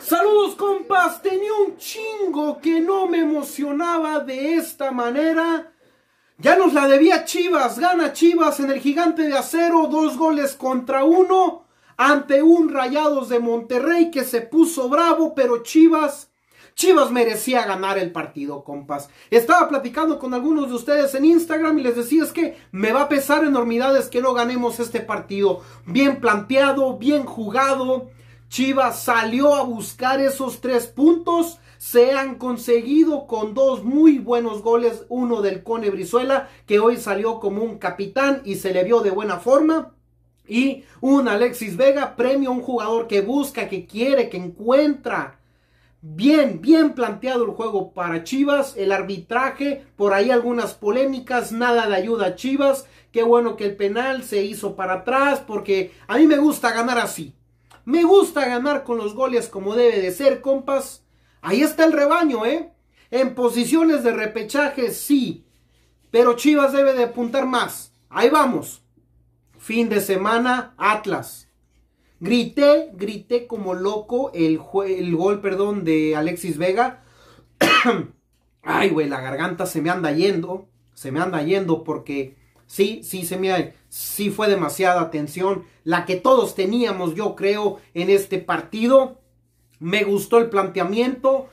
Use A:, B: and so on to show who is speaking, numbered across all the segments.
A: Saludos compas, tenía un chingo que no me emocionaba de esta manera. Ya nos la debía Chivas, gana Chivas en el gigante de acero, dos goles contra uno ante un Rayados de Monterrey que se puso bravo, pero Chivas, Chivas merecía ganar el partido, compas. Estaba platicando con algunos de ustedes en Instagram y les decía es que me va a pesar enormidades que no ganemos este partido. Bien planteado, bien jugado. Chivas salió a buscar esos tres puntos. Se han conseguido con dos muy buenos goles, uno del Cone Brizuela, que hoy salió como un capitán y se le vio de buena forma. Y un Alexis Vega, premio a un jugador que busca, que quiere, que encuentra. Bien, bien planteado el juego para Chivas, el arbitraje, por ahí algunas polémicas, nada de ayuda a Chivas. Qué bueno que el penal se hizo para atrás, porque a mí me gusta ganar así. Me gusta ganar con los goles como debe de ser, compas. Ahí está el rebaño, ¿eh? En posiciones de repechaje, sí. Pero Chivas debe de apuntar más. Ahí vamos. Fin de semana, Atlas. Grité, grité como loco el, el gol, perdón, de Alexis Vega. Ay, güey, la garganta se me anda yendo. Se me anda yendo porque Sí, sí, se sí fue demasiada tensión la que todos teníamos, yo creo, en este partido. Me gustó el planteamiento.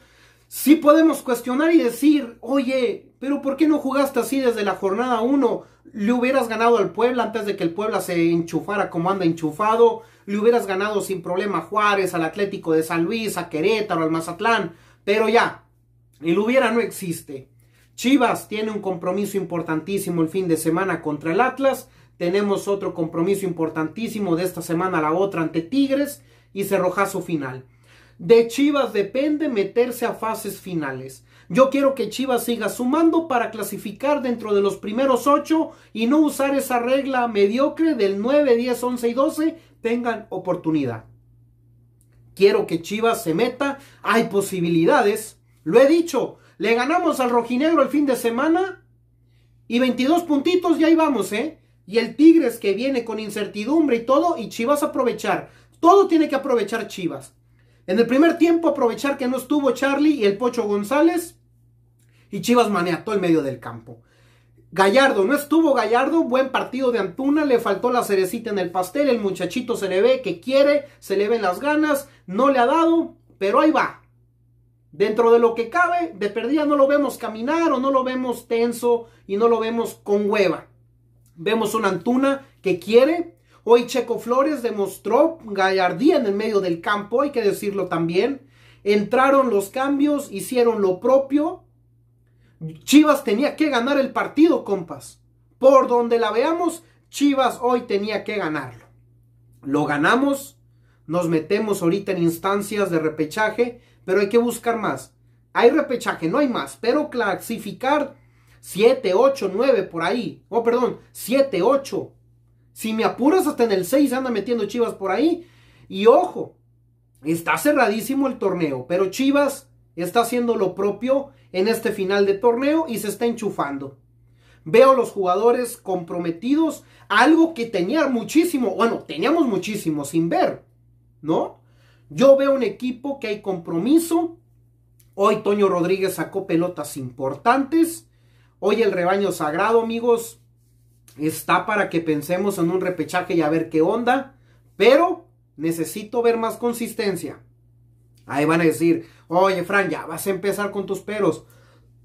A: Sí podemos cuestionar y decir, oye, pero ¿por qué no jugaste así desde la jornada 1? Le hubieras ganado al Puebla antes de que el Puebla se enchufara como anda enchufado. Le hubieras ganado sin problema a Juárez, al Atlético de San Luis, a Querétaro, al Mazatlán. Pero ya, el hubiera no existe. Chivas tiene un compromiso importantísimo el fin de semana contra el Atlas. Tenemos otro compromiso importantísimo de esta semana a la otra ante Tigres y cerrojazo final. De Chivas depende meterse a fases finales. Yo quiero que Chivas siga sumando para clasificar dentro de los primeros ocho y no usar esa regla mediocre del 9, 10, 11 y 12 tengan oportunidad. Quiero que Chivas se meta. Hay posibilidades. Lo he dicho. Le ganamos al rojinegro el fin de semana y 22 puntitos y ahí vamos, ¿eh? Y el Tigres que viene con incertidumbre y todo y Chivas aprovechar. Todo tiene que aprovechar Chivas. En el primer tiempo aprovechar que no estuvo Charlie y el Pocho González y Chivas manea todo el medio del campo. Gallardo, no estuvo Gallardo, buen partido de Antuna, le faltó la cerecita en el pastel, el muchachito se le ve que quiere, se le ven las ganas, no le ha dado, pero ahí va, Dentro de lo que cabe, de perdida no lo vemos caminar o no lo vemos tenso y no lo vemos con hueva. Vemos una Antuna que quiere. Hoy Checo Flores demostró gallardía en el medio del campo, hay que decirlo también. Entraron los cambios, hicieron lo propio. Chivas tenía que ganar el partido, compas. Por donde la veamos, Chivas hoy tenía que ganarlo. Lo ganamos, nos metemos ahorita en instancias de repechaje, pero hay que buscar más. Hay repechaje, no hay más, pero clasificar 7, 8, 9 por ahí. Oh, perdón, 7, 8. Si me apuras hasta en el 6 anda metiendo Chivas por ahí. Y ojo, está cerradísimo el torneo, pero Chivas está haciendo lo propio en este final de torneo y se está enchufando. Veo los jugadores comprometidos, algo que tenía muchísimo, bueno, teníamos muchísimo sin ver, ¿no? Yo veo un equipo que hay compromiso. Hoy Toño Rodríguez sacó pelotas importantes. Hoy el rebaño sagrado, amigos, está para que pensemos en un repechaje y a ver qué onda. Pero necesito ver más consistencia. Ahí van a decir, oye Fran, ya vas a empezar con tus peros.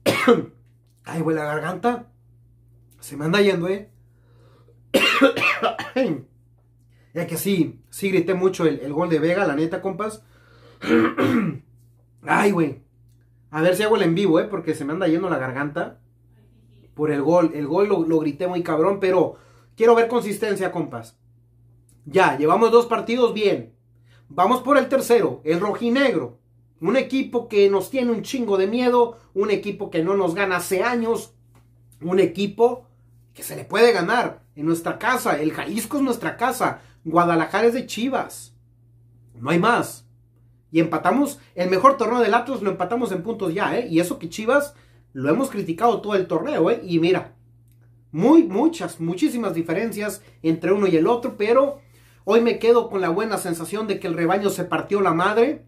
A: Ahí güey, la garganta. Se me anda yendo, eh. Ya que sí, sí grité mucho el, gol de Vega, la neta, compas. Ay, güey. A ver si hago el en vivo, ¿eh? Porque se me anda yendo la garganta por el gol. El gol lo, lo, grité muy cabrón, pero quiero ver consistencia, compas. Ya, llevamos dos partidos bien. Vamos por el tercero, el rojinegro. Un equipo que nos tiene un chingo de miedo, un equipo que no nos gana hace años, un equipo que se le puede ganar en nuestra casa. El Jalisco es nuestra casa. Guadalajara es de Chivas. No hay más. Y empatamos, el mejor torneo del Atlas lo empatamos en puntos ya, ¿eh? Y eso que Chivas lo hemos criticado todo el torneo, ¿eh? Y mira, muy, muchas, muchísimas diferencias entre uno y el otro, pero hoy me quedo con la buena sensación de que el rebaño se partió la madre.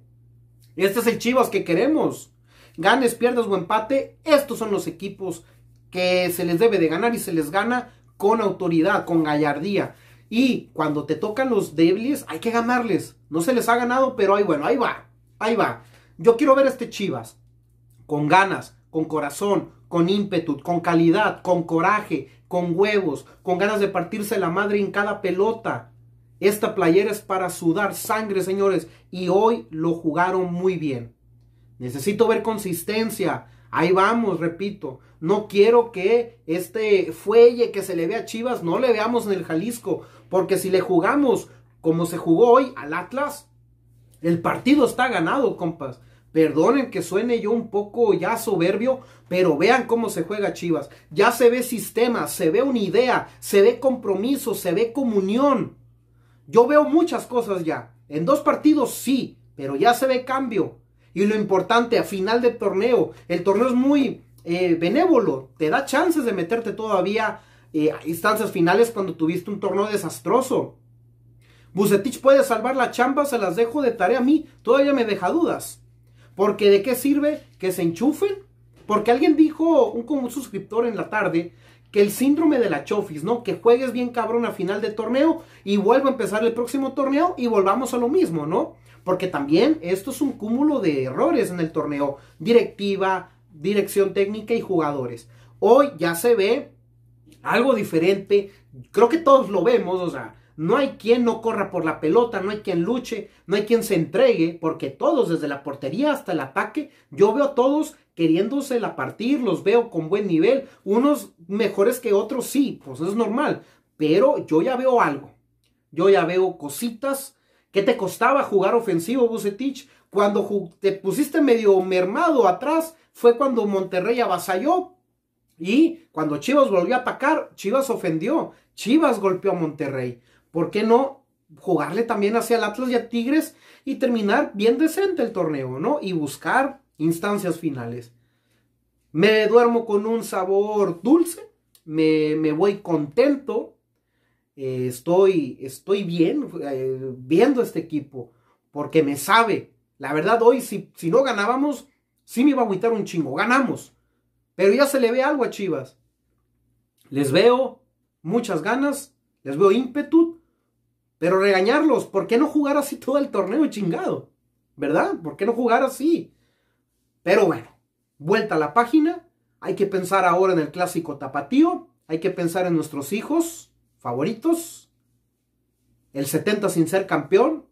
A: Este es el Chivas que queremos. Ganes, pierdas o empate, estos son los equipos que se les debe de ganar y se les gana con autoridad, con gallardía. Y cuando te tocan los débiles, hay que ganarles. No se les ha ganado, pero ahí bueno, ahí va. Ahí va. Yo quiero ver a este Chivas con ganas, con corazón, con ímpetu, con calidad, con coraje, con huevos, con ganas de partirse la madre en cada pelota. Esta playera es para sudar sangre, señores, y hoy lo jugaron muy bien. Necesito ver consistencia, Ahí vamos, repito, no quiero que este fuelle que se le ve a Chivas no le veamos en el Jalisco, porque si le jugamos como se jugó hoy al Atlas, el partido está ganado, compas. Perdonen que suene yo un poco ya soberbio, pero vean cómo se juega Chivas. Ya se ve sistema, se ve una idea, se ve compromiso, se ve comunión. Yo veo muchas cosas ya. En dos partidos sí, pero ya se ve cambio. Y lo importante, a final del torneo, el torneo es muy eh, benévolo, te da chances de meterte todavía eh, a instancias finales cuando tuviste un torneo desastroso. Bucetich puede salvar la chamba, se las dejo de tarea a mí, todavía me deja dudas. Porque de qué sirve que se enchufen? Porque alguien dijo, un, un suscriptor en la tarde, que el síndrome de la chofis, ¿no? Que juegues bien cabrón a final de torneo y vuelva a empezar el próximo torneo y volvamos a lo mismo, ¿no? Porque también esto es un cúmulo de errores en el torneo. Directiva, dirección técnica y jugadores. Hoy ya se ve algo diferente. Creo que todos lo vemos, o sea, no hay quien no corra por la pelota, no hay quien luche, no hay quien se entregue, porque todos, desde la portería hasta el ataque, yo veo a todos la partir, los veo con buen nivel, unos mejores que otros, sí, pues es normal, pero yo ya veo algo, yo ya veo cositas. ¿Qué te costaba jugar ofensivo, Bucetich? Cuando te pusiste medio mermado atrás, fue cuando Monterrey avasalló. Y cuando Chivas volvió a atacar, Chivas ofendió. Chivas golpeó a Monterrey. ¿Por qué no jugarle también hacia el Atlas y a Tigres y terminar bien decente el torneo, ¿no? Y buscar instancias finales. Me duermo con un sabor dulce, me, voy contento, eh, estoy, estoy bien eh, viendo este equipo, porque me sabe. La verdad, hoy si, si no ganábamos, sí me iba a agüitar un chingo. Ganamos, pero ya se le ve algo a Chivas. Les veo muchas ganas, les veo ímpetu, pero regañarlos, ¿por qué no jugar así todo el torneo chingado? ¿Verdad? ¿Por qué no jugar así? Pero bueno, vuelta a la página. Hay que pensar ahora en el clásico tapatío. Hay que pensar en nuestros hijos favoritos. El 70 sin ser campeón.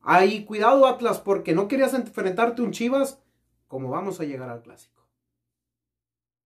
A: Ahí, cuidado Atlas, porque no querías enfrentarte un Chivas. como vamos a llegar al clásico?